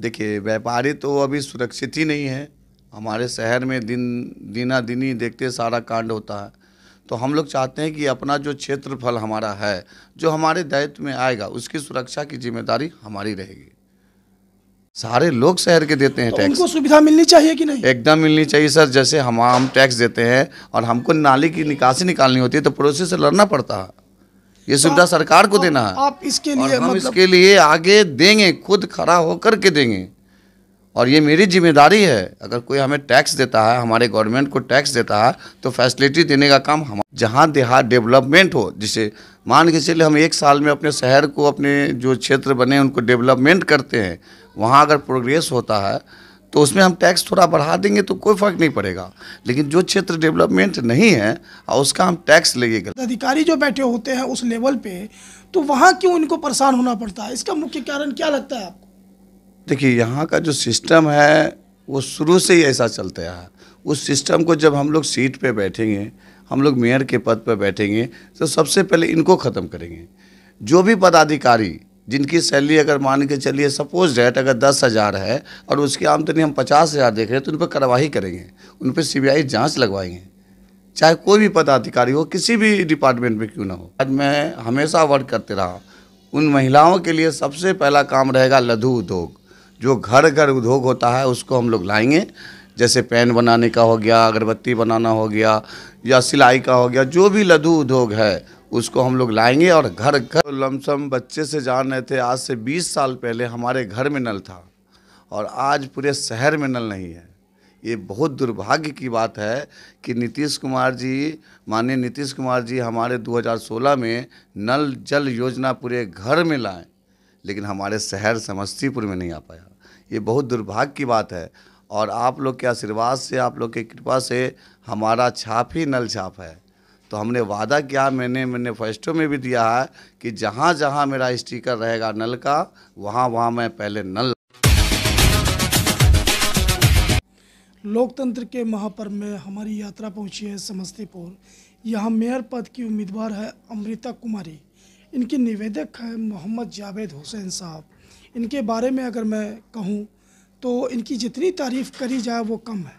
देखिए व्यापारी तो अभी सुरक्षित ही नहीं है हमारे शहर में दिन दिना दिन ही देखते सारा कांड होता है तो हम लोग चाहते हैं कि अपना जो क्षेत्रफल हमारा है जो हमारे दायित्व में आएगा उसकी सुरक्षा की जिम्मेदारी हमारी रहेगी सारे लोग शहर के देते हैं तो टैक्स उनको सुविधा मिलनी चाहिए कि नहीं एकदम मिलनी चाहिए सर जैसे हम हम टैक्स देते हैं और हमको नाली की निकासी निकालनी होती है तो प्रोसेस से लड़ना पड़ता है ये तो सुविधा सरकार को तो देना है आप इसके लिए हम मतलब... इसके लिए आगे देंगे खुद खड़ा होकर के देंगे और ये मेरी जिम्मेदारी है अगर कोई हमें टैक्स देता है हमारे गवर्नमेंट को टैक्स देता है तो फैसिलिटी देने का काम हम जहाँ देहात डेवलपमेंट हो जिसे मान के चले हम एक साल में अपने शहर को अपने जो क्षेत्र बने उनको डेवलपमेंट करते हैं वहाँ अगर प्रोग्रेस होता है तो उसमें हम टैक्स थोड़ा बढ़ा देंगे तो कोई फर्क नहीं पड़ेगा लेकिन जो क्षेत्र डेवलपमेंट नहीं है और उसका हम टैक्स लगेगा अधिकारी जो बैठे होते हैं उस लेवल पे तो वहाँ क्यों इनको परेशान होना पड़ता है इसका मुख्य कारण क्या लगता है आपको देखिए यहाँ का जो सिस्टम है वो शुरू से ही ऐसा चलता है उस सिस्टम को जब हम लोग सीट पर बैठेंगे हम लोग मेयर के पद पर बैठेंगे तो सबसे पहले इनको ख़त्म करेंगे जो भी पदाधिकारी जिनकी सैलरी अगर मान के चलिए सपोज डेट अगर दस हज़ार है और उसकी आमदनी हम पचास हज़ार देख रहे हैं तो उन पर कार्रवाई करेंगे उन पर सी बी लगवाएंगे चाहे कोई भी पदाधिकारी हो किसी भी डिपार्टमेंट में क्यों ना हो आज मैं हमेशा वर्क करते रहा उन महिलाओं के लिए सबसे पहला काम रहेगा लघु उद्योग जो घर घर उद्योग होता है उसको हम लोग लाएंगे जैसे पेन बनाने का हो गया अगरबत्ती बनाना हो गया या सिलाई का हो गया जो भी लघु उद्योग है उसको हम लोग लाएंगे और घर घर लमसम बच्चे से जान रहे थे आज से 20 साल पहले हमारे घर में नल था और आज पूरे शहर में नल नहीं है ये बहुत दुर्भाग्य की बात है कि नीतीश कुमार जी माननीय नीतीश कुमार जी हमारे 2016 में नल जल योजना पूरे घर में लाएं लेकिन हमारे शहर समस्तीपुर में नहीं आ पाया ये बहुत दुर्भाग्य की बात है और आप लोग के आशीर्वाद से आप लोग की कृपा से हमारा छाप ही नल छाप है तो हमने वादा किया मैंने मैंने फर्स्टों में भी दिया है कि जहाँ जहाँ मेरा स्टिकर रहेगा नल का वहाँ वहाँ मैं पहले नल लोकतंत्र के महापर्व में हमारी यात्रा पहुंची है समस्तीपुर यहाँ मेयर पद की उम्मीदवार है अमृता कुमारी इनके निवेदक हैं मोहम्मद जावेद हुसैन साहब इनके बारे में अगर मैं कहूँ तो इनकी जितनी तारीफ़ करी जाए वो कम है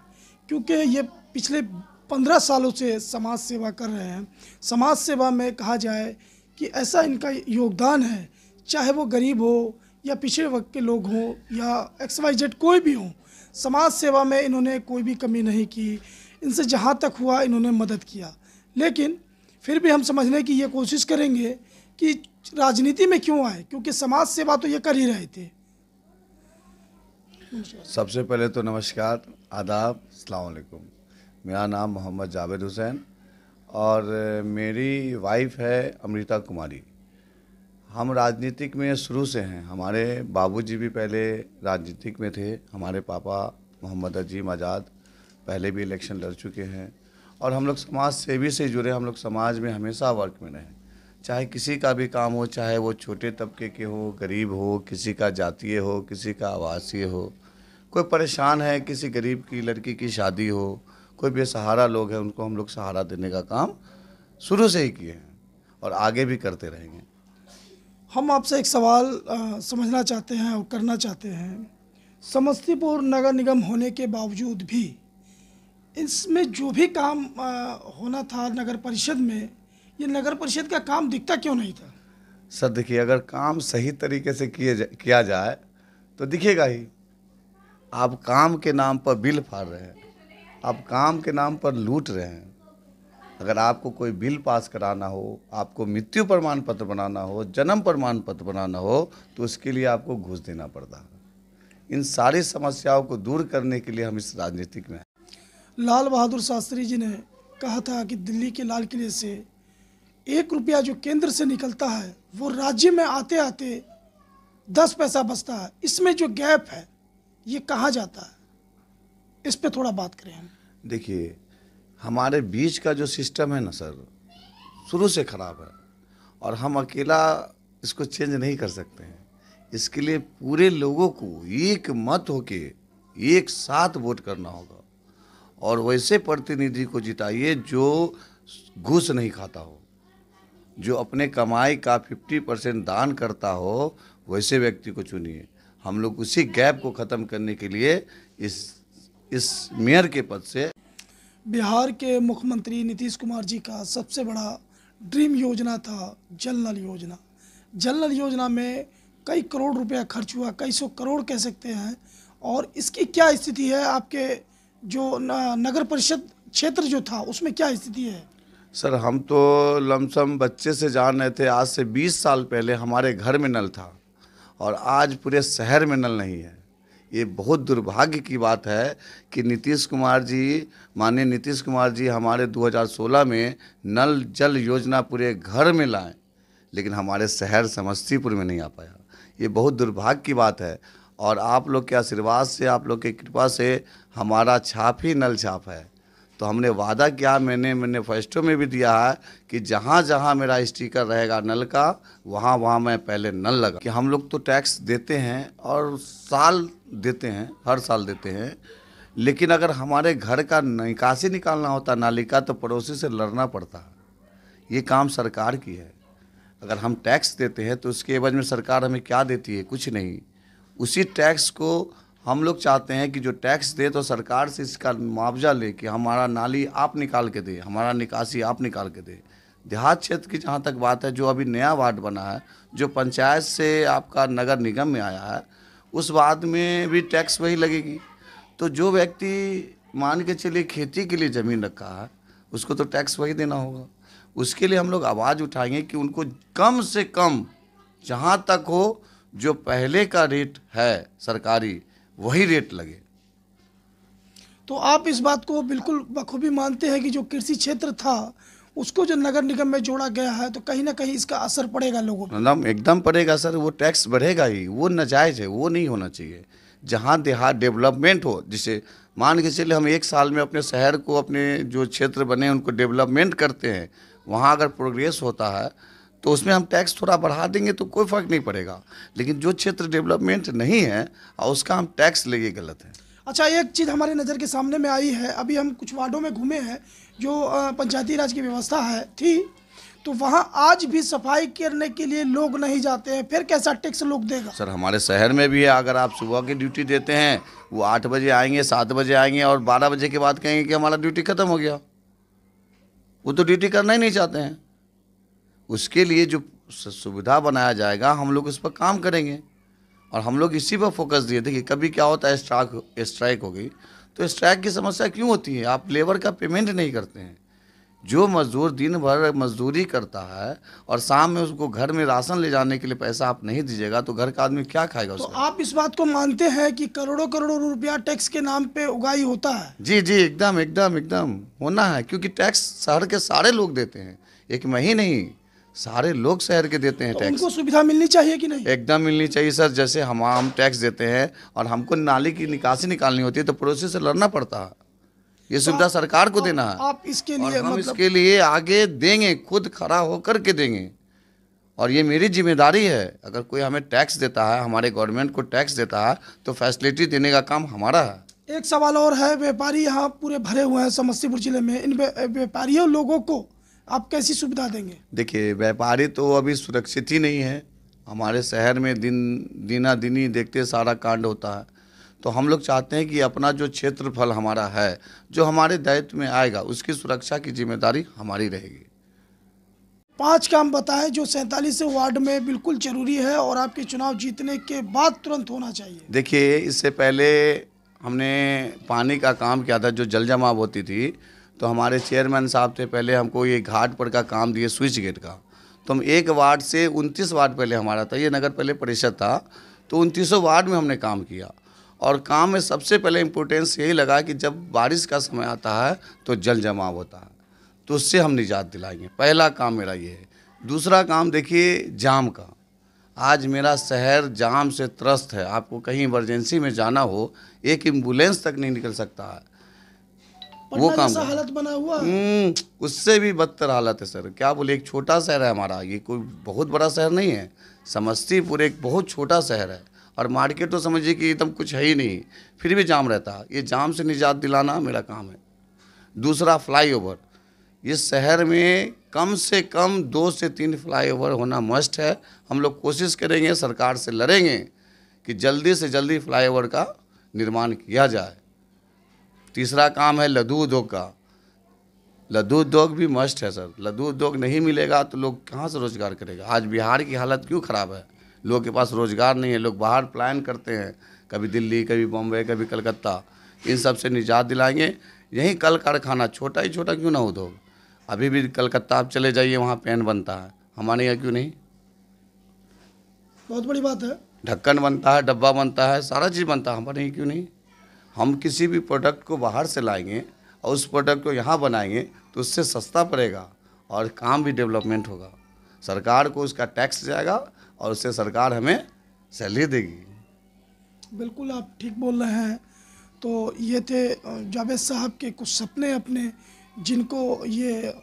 क्योंकि ये पिछले पंद्रह सालों से समाज सेवा कर रहे हैं समाज सेवा में कहा जाए कि ऐसा इनका योगदान है चाहे वो गरीब हो या पिछड़े वक्त के लोग हों या एक्स वाई जेड कोई भी हो समाज सेवा में इन्होंने कोई भी कमी नहीं की इनसे जहाँ तक हुआ इन्होंने मदद किया लेकिन फिर भी हम समझने की ये कोशिश करेंगे कि राजनीति में क्यों आए क्योंकि समाज सेवा तो ये कर ही रहे थे सबसे पहले तो नमस्कार आदाब अलैक्म मेरा नाम मोहम्मद जावेद हुसैन और मेरी वाइफ है अमृता कुमारी हम राजनीतिक में शुरू से हैं हमारे बाबूजी भी पहले राजनीतिक में थे हमारे पापा मोहम्मद अजीम आज़ाद पहले भी इलेक्शन लड़ चुके हैं और हम लोग समाज सेवी से जुड़े हम लोग समाज में हमेशा वर्क में रहें चाहे किसी का भी काम हो चाहे वो छोटे तबके के हो गरीब हो किसी का जातीय हो किसी का आवासीय हो कोई परेशान है किसी गरीब की लड़की की शादी हो कोई बेसहारा लोग हैं उनको हम लोग सहारा देने का काम शुरू से ही किए हैं और आगे भी करते रहेंगे हम आपसे एक सवाल समझना चाहते हैं और करना चाहते हैं समस्तीपुर नगर निगम होने के बावजूद भी इसमें जो भी काम होना था नगर परिषद में ये नगर परिषद का काम दिखता क्यों नहीं था सर देखिए अगर काम सही तरीके से किए जा, किया जाए तो दिखेगा ही आप काम के नाम पर बिल फाड़ रहे हैं आप काम के नाम पर लूट रहे हैं अगर आपको कोई बिल पास कराना हो आपको मृत्यु प्रमाण पत्र बनाना हो जन्म प्रमाण पत्र बनाना हो तो उसके लिए आपको घूस देना पड़ता इन सारी समस्याओं को दूर करने के लिए हम इस राजनीतिक में लाल बहादुर शास्त्री जी ने कहा था कि दिल्ली के लाल किले से एक रुपया जो केंद्र से निकलता है वो राज्य में आते आते दस पैसा बचता है इसमें जो गैप है ये कहाँ जाता है इस पर थोड़ा बात करें हम देखिए हमारे बीच का जो सिस्टम है ना सर शुरू से ख़राब है और हम अकेला इसको चेंज नहीं कर सकते हैं इसके लिए पूरे लोगों को एक मत होके एक साथ वोट करना होगा और वैसे प्रतिनिधि को जिताइए जो घूस नहीं खाता हो जो अपने कमाई का 50 परसेंट दान करता हो वैसे व्यक्ति को चुनिए हम लोग उसी गैप को ख़त्म करने के लिए इस इस मेयर के पद से बिहार के मुख्यमंत्री नीतीश कुमार जी का सबसे बड़ा ड्रीम योजना था जल नल योजना जल नल योजना में कई करोड़ रुपया खर्च हुआ कई सौ करोड़ कह सकते हैं और इसकी क्या स्थिति है आपके जो नगर परिषद क्षेत्र जो था उसमें क्या स्थिति है सर हम तो लमसम बच्चे से जान रहे थे आज से 20 साल पहले हमारे घर में नल था और आज पूरे शहर में नल नहीं है ये बहुत दुर्भाग्य की बात है कि नीतीश कुमार जी माननीय नीतीश कुमार जी हमारे 2016 में नल जल योजना पूरे घर में लाए लेकिन हमारे शहर समस्तीपुर में नहीं आ पाया ये बहुत दुर्भाग्य की बात है और आप लोग के आशीर्वाद से आप लोग की कृपा से हमारा छाप ही नल छाप है तो हमने वादा किया मैंने मैंने फर्स्टों में भी दिया है कि जहाँ जहाँ मेरा स्टिकर रहेगा नल का वहाँ वहाँ मैं पहले नल लगा कि हम लोग तो टैक्स देते हैं और साल देते हैं हर साल देते हैं लेकिन अगर हमारे घर का निकासी निकालना होता नाली का तो पड़ोसी से लड़ना पड़ता ये काम सरकार की है अगर हम टैक्स देते हैं तो उसके एवज में सरकार हमें क्या देती है कुछ नहीं उसी टैक्स को हम लोग चाहते हैं कि जो टैक्स दे तो सरकार से इसका मुआवजा ले कि हमारा नाली आप निकाल के दे हमारा निकासी आप निकाल के दे देहात क्षेत्र की जहाँ तक बात है जो अभी नया वार्ड बना है जो पंचायत से आपका नगर निगम में आया है उस वार्ड में भी टैक्स वही लगेगी तो जो व्यक्ति मान के चलिए खेती के लिए ज़मीन रखा है उसको तो टैक्स वही देना होगा उसके लिए हम लोग आवाज़ उठाएंगे कि उनको कम से कम जहाँ तक हो जो पहले का रेट है सरकारी वही रेट लगे तो आप इस बात को बिल्कुल बखूबी मानते हैं कि जो कृषि क्षेत्र था उसको जो नगर निगम में जोड़ा गया है तो कहीं ना कहीं इसका असर पड़ेगा लोगों पर मतलब एकदम पड़ेगा सर वो टैक्स बढ़ेगा ही वो नाजायज़ है वो नहीं होना चाहिए जहाँ देहात डेवलपमेंट हो जिसे मान के चले हम एक साल में अपने शहर को अपने जो क्षेत्र बने उनको डेवलपमेंट करते हैं वहाँ अगर प्रोग्रेस होता है तो उसमें हम टैक्स थोड़ा बढ़ा देंगे तो कोई फर्क नहीं पड़ेगा लेकिन जो क्षेत्र डेवलपमेंट नहीं है और उसका हम टैक्स लेंगे गलत है अच्छा एक चीज़ हमारे नज़र के सामने में आई है अभी हम कुछ वार्डों में घूमे हैं जो पंचायती राज की व्यवस्था है थी तो वहाँ आज भी सफाई करने के लिए लोग नहीं जाते हैं फिर कैसा टैक्स लोग देगा सर हमारे शहर में भी है अगर आप सुबह की ड्यूटी देते हैं वो आठ बजे आएंगे सात बजे आएंगे और बारह बजे के बाद कहेंगे कि हमारा ड्यूटी खत्म हो गया वो तो ड्यूटी करना ही नहीं चाहते हैं उसके लिए जो सुविधा बनाया जाएगा हम लोग उस पर काम करेंगे और हम लोग इसी पर फोकस दिए थे कि कभी क्या होता है स्ट्राइक स्ट्राइक हो गई तो स्ट्राइक की समस्या क्यों होती है आप लेबर का पेमेंट नहीं करते हैं जो मज़दूर दिन भर मजदूरी करता है और शाम में उसको घर में राशन ले जाने के लिए पैसा आप नहीं दीजिएगा तो घर का आदमी क्या खाएगा तो आप इस बात को मानते हैं कि करोड़ों करोड़ों रुपया टैक्स के नाम पे उगाई होता है जी जी एकदम एकदम एकदम होना है क्योंकि टैक्स शहर के सारे लोग देते हैं एक मैं ही नहीं सारे लोग शहर के देते हैं तो टैक्स सुविधा मिलनी चाहिए कि नहीं एकदम मिलनी चाहिए सर जैसे हम हम टैक्स देते हैं और हमको नाली की निकासी निकालनी होती है तो पड़ोसी से लड़ना पड़ता है ये तो सुविधा सरकार को तो देना है आप इसके लिए हम मतलब... इसके लिए आगे देंगे खुद खड़ा होकर के देंगे और ये मेरी जिम्मेदारी है अगर कोई हमें टैक्स देता है हमारे गवर्नमेंट को टैक्स देता है तो फैसिलिटी देने का काम हमारा है एक सवाल और है व्यापारी यहाँ पूरे भरे हुए हैं समस्तीपुर जिले में इन व्यापारियों लोगों को आप कैसी सुविधा देंगे देखिए व्यापारी तो अभी सुरक्षित ही नहीं है हमारे शहर में दिन दिना दिन ही देखते सारा कांड होता है तो हम लोग चाहते हैं कि अपना जो क्षेत्रफल हमारा है जो हमारे दायित्व में आएगा उसकी सुरक्षा की जिम्मेदारी हमारी रहेगी पांच काम बताएं जो सैंतालीस वार्ड में बिल्कुल जरूरी है और आपके चुनाव जीतने के बाद तुरंत होना चाहिए देखिए इससे पहले हमने पानी का काम किया था जो जल जमाव होती थी तो हमारे चेयरमैन साहब थे पहले हमको ये घाट पर का काम दिए स्विच गेट का तो हम एक वार्ड से उनतीस वार्ड पहले हमारा था ये नगर पहले परिषद था तो उनतीसों वार्ड में हमने काम किया और काम में सबसे पहले इम्पोर्टेंस यही लगा कि जब बारिश का समय आता है तो जल जमाव होता है तो उससे हम निजात दिलाएंगे पहला काम मेरा ये है दूसरा काम देखिए जाम का आज मेरा शहर जाम से त्रस्त है आपको कहीं इमरजेंसी में जाना हो एक एम्बुलेंस तक नहीं निकल सकता है वो काम हालत बना हुआ हम्म, उससे भी बदतर हालत है सर क्या बोले एक छोटा शहर है हमारा ये कोई बहुत बड़ा शहर नहीं है समस्तीपुर एक बहुत छोटा शहर है और मार्केट तो समझिए कि एकदम कुछ है ही नहीं फिर भी जाम रहता ये जाम से निजात दिलाना मेरा काम है दूसरा फ्लाईओवर इस शहर में कम से कम दो से तीन फ्लाईओवर होना मस्ट है हम लोग कोशिश करेंगे सरकार से लड़ेंगे कि जल्दी से जल्दी फ्लाईओवर का निर्माण किया जाए तीसरा काम है लघु उद्योग का लघु उद्योग भी मस्ट है सर लघु उद्योग नहीं मिलेगा तो लोग कहाँ से रोज़गार करेगा आज बिहार की हालत क्यों ख़राब है लोग के पास रोज़गार नहीं है लोग बाहर प्लान करते हैं कभी दिल्ली कभी बॉम्बे कभी कलकत्ता इन सब से निजात दिलाएंगे यही कल कारखाना छोटा ही छोटा क्यों ना उद्योग अभी भी कलकत्ता आप चले जाइए वहाँ पेन बनता है हमारे यहाँ क्यों नहीं बहुत बड़ी बात है ढक्कन बनता है डब्बा बनता है सारा चीज़ बनता है हमारे यहाँ क्यों नहीं हम किसी भी प्रोडक्ट को बाहर से लाएंगे और उस प्रोडक्ट को यहाँ बनाएंगे तो उससे सस्ता पड़ेगा और काम भी डेवलपमेंट होगा सरकार को उसका टैक्स जाएगा और उससे सरकार हमें सैलरी देगी बिल्कुल आप ठीक बोल रहे हैं तो ये थे जावेद साहब के कुछ सपने अपने जिनको ये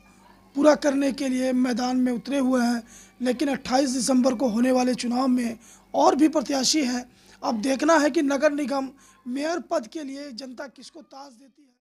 पूरा करने के लिए मैदान में उतरे हुए हैं लेकिन 28 दिसंबर को होने वाले चुनाव में और भी प्रत्याशी हैं अब देखना है कि नगर निगम मेयर पद के लिए जनता किसको ताज देती है